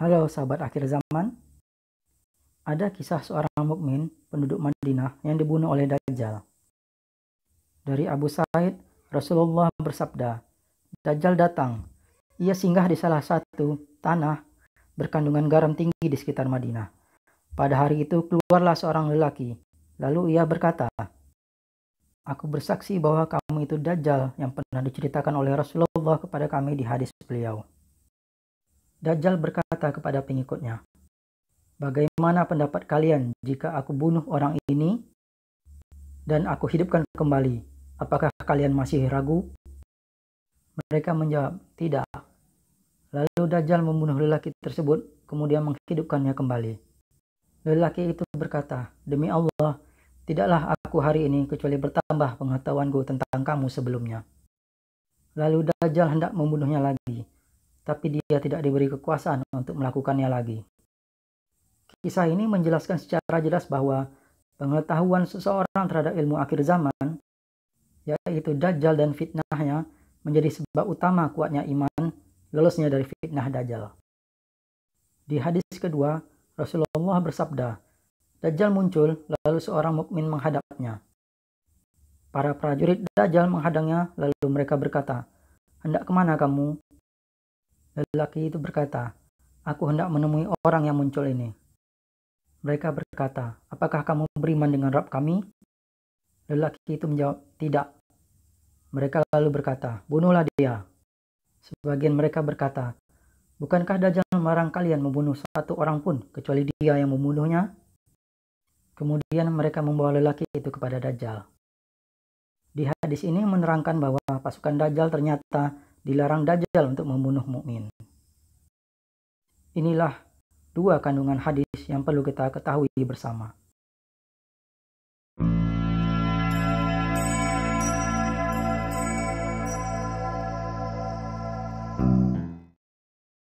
Halo sahabat akhir zaman. Ada kisah seorang mukmin penduduk Madinah yang dibunuh oleh Dajjal. Dari Abu Said, Rasulullah bersabda, Dajjal datang. Ia singgah di salah satu tanah berkandungan garam tinggi di sekitar Madinah. Pada hari itu keluarlah seorang lelaki. Lalu ia berkata, Aku bersaksi bahwa kamu itu Dajjal yang pernah diceritakan oleh Rasulullah kepada kami di hadis beliau. Dajjal berkata kepada pengikutnya, Bagaimana pendapat kalian jika aku bunuh orang ini dan aku hidupkan kembali? Apakah kalian masih ragu? Mereka menjawab, tidak. Lalu Dajjal membunuh lelaki tersebut, kemudian menghidupkannya kembali. Lelaki itu berkata, Demi Allah, tidaklah aku hari ini kecuali bertambah pengetahuanku tentang kamu sebelumnya. Lalu Dajjal hendak membunuhnya lagi, tapi dia tidak diberi kekuasaan untuk melakukannya lagi. Kisah ini menjelaskan secara jelas bahwa pengetahuan seseorang terhadap ilmu akhir zaman, yaitu dajjal dan fitnahnya, menjadi sebab utama kuatnya iman lolosnya dari fitnah dajjal. Di hadis kedua, Rasulullah bersabda, Dajjal muncul, lalu seorang mukmin menghadapnya. Para prajurit Dajjal menghadangnya, lalu mereka berkata, Hendak kemana kamu? Lelaki itu berkata, Aku hendak menemui orang yang muncul ini. Mereka berkata, Apakah kamu beriman dengan Rab kami? Lelaki itu menjawab, Tidak. Mereka lalu berkata, Bunuhlah dia. Sebagian mereka berkata, Bukankah Dajjal melarang kalian membunuh satu orang pun kecuali dia yang membunuhnya? Kemudian mereka membawa lelaki itu kepada Dajjal. Di hadis ini menerangkan bahwa pasukan Dajjal ternyata dilarang Dajjal untuk membunuh mukmin. Inilah dua kandungan hadis yang perlu kita ketahui bersama.